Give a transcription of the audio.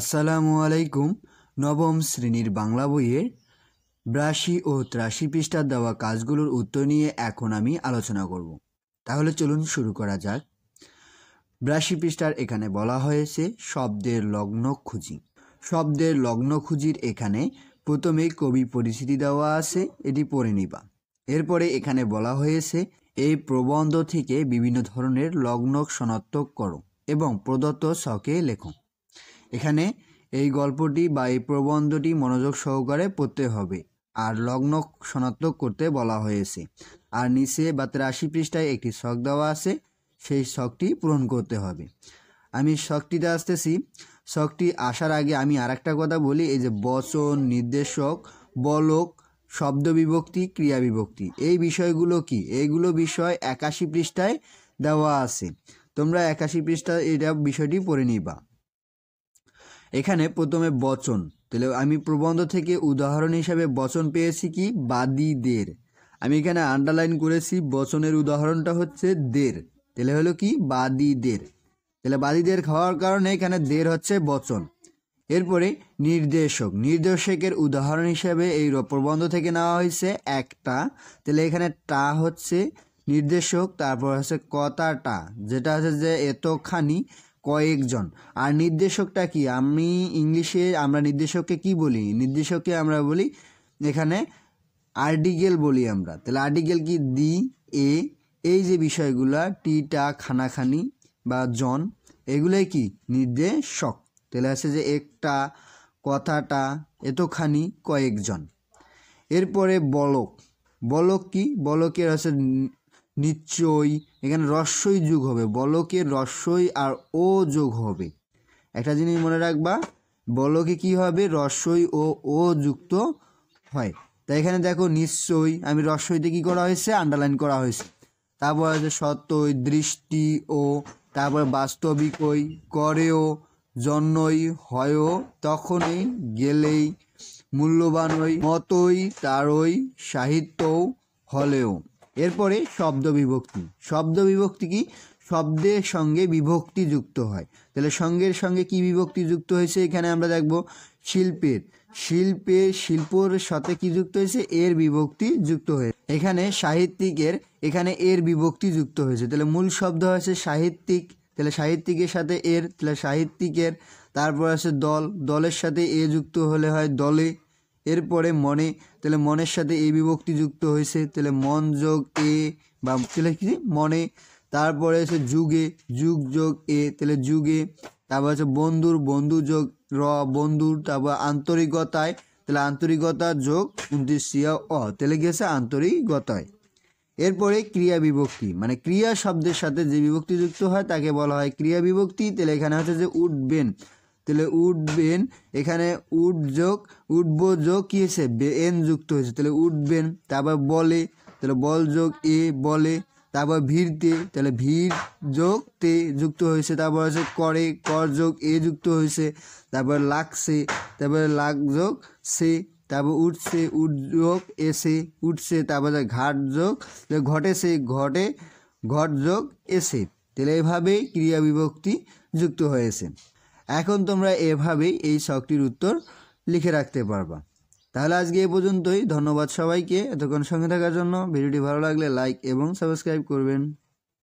আসসালামু আলাইকুম নবম শ্রেণীর বাংলা বইয়ের ব্রাশি ও ত্রাশি পৃষ্ঠার দেওয়া কাজগুলোর উত্তর নিয়ে এখন আমি আলোচনা করব তাহলে চলুন শুরু করা যাক ব্রাশি পৃষ্ঠার এখানে বলা হয়েছে শব্দের লগ্ন খুঁজি শব্দের লগ্ন খুঁজির এখানে প্রথমেই কবি পরিচিতি দেওয়া আছে এটি পড়ে নিবা এরপরে এখানে বলা হয়েছে এই প্রবন্ধ থেকে বিভিন্ন ধরনের লগ্ন শনাক্ত করো এবং প্রদত্ত শকে লেখো এখানে এই গল্পটি বা এই প্রবন্ধটি মনোযোগ সহকারে পড়তে হবে আর লগ্ন শনাক্ত করতে বলা হয়েছে আর নিচে বা তেরাশি পৃষ্ঠায় একটি শখ দেওয়া আছে সেই শখটি পূরণ করতে হবে আমি শখটিতে আসতেছি শখটি আসার আগে আমি আর কথা বলি এই যে বচন নির্দেশক বলক শব্দ বিভক্তি ক্রিয়া বিভক্তি এই বিষয়গুলো কি এইগুলো বিষয় একাশি পৃষ্ঠায় দেওয়া আছে তোমরা একাশি পৃষ্ঠা এটা বিষয়টি পড়ে নিবা এখানে প্রথমে বচন তাহলে আমি প্রবন্ধ থেকে উদাহরণ হিসাবে বচন পেয়েছি কি বাদীদের আমি এখানে আন্ডারলাইন করেছি বচনের উদাহরণটা হচ্ছে দের তাহলে হলো কি বাদীদের তাহলে বাদীদের খাওয়ার কারণে এখানে দের হচ্ছে বচন এরপরে নির্দেশক নির্দেশকের উদাহরণ হিসাবে এই প্রবন্ধ থেকে নেওয়া হয়েছে একটা তাহলে এখানে টা হচ্ছে নির্দেশক তারপর হচ্ছে কথাটা যেটা হচ্ছে যে এতখানি কয়েকজন আর নির্দেশকটা কি আমি ইংলিশে আমরা নির্দেশককে কি বলি নির্দেশককে আমরা বলি এখানে আর্টিকেল বলি আমরা তাহলে আর্টিকেল কি দি এ এই যে বিষয়গুলো টি টা খানাখানি বা জন এগুলোই কি নির্দেশক তাহলে আছে যে একটা কথাটা এতখানি কয়েকজন এরপরে বলক বলক কি বলকের আছে নিশ্চয়ই এখানে রস্যই যোগ হবে বলকে রস্যই আর ও যোগ হবে একটা জিনিস মনে রাখবা বলকে কি হবে রস্যই ও ও যুক্ত হয় তাই এখানে দেখো নিশ্চয়ই আমি রস্যইতে কি করা হয়েছে আন্ডারলাইন করা হয়েছে তারপর আছে সত্যই দৃষ্টি ও তারপর বাস্তবিকই করেও জন্যই হয়ও তখনই গেলেই মূল্যবানই মতই তারই সাহিত্যও হলেও এরপরে শব্দ বিভক্তি শব্দ বিভক্তি কি শব্দের সঙ্গে বিভক্তি যুক্ত হয় তাহলে সঙ্গের সঙ্গে কি বিভক্তি যুক্ত হয়েছে এখানে আমরা দেখব শিল্পের শিল্পে শিল্পর সাথে কি যুক্ত হয়েছে এর বিভক্তি যুক্ত হয়েছে এখানে সাহিত্যিকের এখানে এর বিভক্তি যুক্ত হয়েছে তাহলে মূল শব্দ হয়েছে সাহিত্যিক তাহলে সাহিত্যিকের সাথে এর তাহলে সাহিত্যিকের তারপর আছে দল দলের সাথে এ যুক্ত হলে হয় দলে এরপরে মনে তাহলে মনের সাথে এ বিভক্তি যুক্ত হয়েছে তাহলে মন যোগ এ বা তাহলে কি মনে তারপরে হচ্ছে যুগে যুগ যোগ এ তাহলে যুগে তারপর হচ্ছে বন্ধুর বন্ধু যোগ র বন্ধুর তারপর আন্তরিকতায় তাহলে আন্তরিকতা যোগ উনত্রিশিয়া অ তাহলে গেছে আন্তরিকতায় এরপরে ক্রিয়া বিভক্তি মানে ক্রিয়া শব্দের সাথে যে বিভক্তি যুক্ত হয় তাকে বলা হয় ক্রিয়া বিভক্তি তাহলে এখানে হচ্ছে যে উঠবেন তাহলে উঠবেন এখানে উঠ যোগ উঠব যোগ কী হয়েছে এন যুক্ত হয়েছে তাহলে উঠবেন তারপর বলে তাহলে বল যোগ এ বলে তারপর ভিড়তে তাহলে ভিড় যোগ তে যুক্ত হয়েছে তারপর আছে করে কর যোগ এ যুক্ত হয়েছে তারপর লাগছে তারপর লাগ যোগ সে তারপর উঠছে উড যোগ এসে উঠছে তারপর ঘাট যোগ ঘটে সে ঘটে ঘট যোগ এসে তাহলে এভাবেই ক্রিয়া বিভক্তি যুক্ত হয়েছে এখন তোমরা এভাবেই এই শখটির উত্তর লিখে রাখতে পারবা তাহলে আজকে এ পর্যন্তই ধন্যবাদ সবাইকে এতক্ষণ সঙ্গে থাকার জন্য ভিডিওটি ভালো লাগলে লাইক এবং সাবস্ক্রাইব করবেন